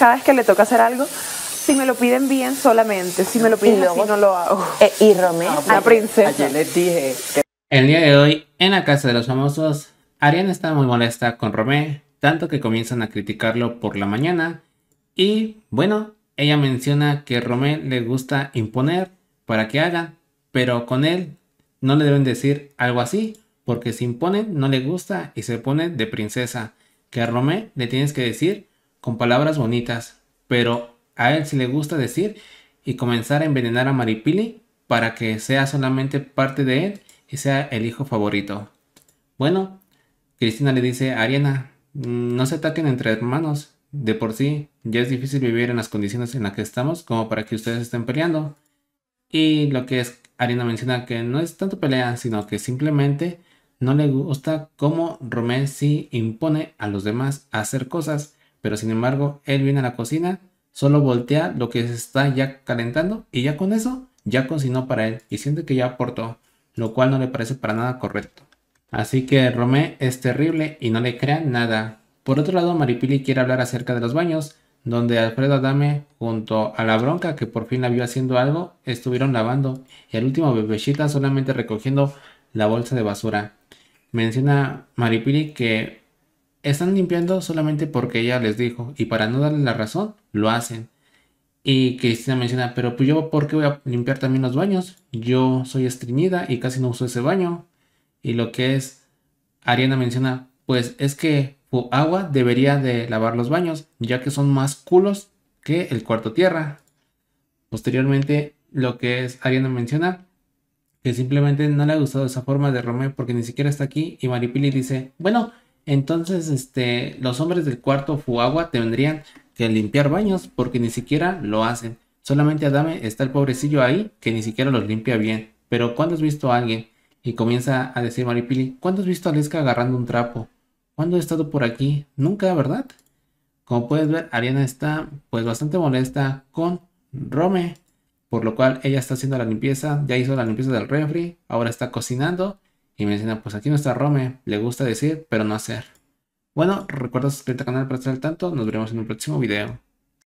cada vez que le toca hacer algo, si me lo piden bien solamente, si me lo piden no lo hago. Eh, y Romeo, la ah, princesa. Ayer les dije El día de hoy, en la casa de los famosos, Ariana está muy molesta con Romeo, tanto que comienzan a criticarlo por la mañana. Y bueno, ella menciona que Romeo le gusta imponer para que hagan, pero con él no le deben decir algo así, porque si imponen no le gusta y se pone de princesa. Que a Romé le tienes que decir con palabras bonitas, pero a él sí le gusta decir y comenzar a envenenar a Maripili para que sea solamente parte de él y sea el hijo favorito. Bueno, Cristina le dice a Ariana, no se ataquen entre hermanos, de por sí ya es difícil vivir en las condiciones en las que estamos como para que ustedes estén peleando. Y lo que es, Ariana menciona que no es tanto pelea, sino que simplemente no le gusta cómo Romé sí impone a los demás hacer cosas pero sin embargo, él viene a la cocina, solo voltea lo que se está ya calentando y ya con eso ya cocinó para él y siente que ya aportó, lo cual no le parece para nada correcto. Así que Romé es terrible y no le crea nada. Por otro lado, Maripili quiere hablar acerca de los baños, donde Alfredo Adame, junto a la bronca que por fin la vio haciendo algo, estuvieron lavando y el último bebecita solamente recogiendo la bolsa de basura. Menciona Maripili que están limpiando solamente porque ella les dijo y para no darle la razón, lo hacen. Y Cristina menciona, pero pues yo, ¿por qué voy a limpiar también los baños? Yo soy estreñida y casi no uso ese baño. Y lo que es, Ariana menciona, pues es que agua debería de lavar los baños, ya que son más culos que el cuarto tierra. Posteriormente, lo que es Ariana menciona, que simplemente no le ha gustado esa forma de Romeo porque ni siquiera está aquí. Y Maripili dice, bueno, entonces, este, los hombres del cuarto Fuagua tendrían que limpiar baños porque ni siquiera lo hacen. Solamente Adame está el pobrecillo ahí que ni siquiera los limpia bien. Pero ¿cuándo has visto a alguien? Y comienza a decir Maripili, ¿cuándo has visto a Leska agarrando un trapo? ¿Cuándo he estado por aquí? Nunca, ¿verdad? Como puedes ver, Ariana está pues bastante molesta con Rome, por lo cual ella está haciendo la limpieza, ya hizo la limpieza del refri, ahora está cocinando y me dicen, ah, pues aquí no está Rome, le gusta decir, pero no hacer. Bueno, recuerda suscribirte al canal para estar al tanto, nos veremos en un próximo video.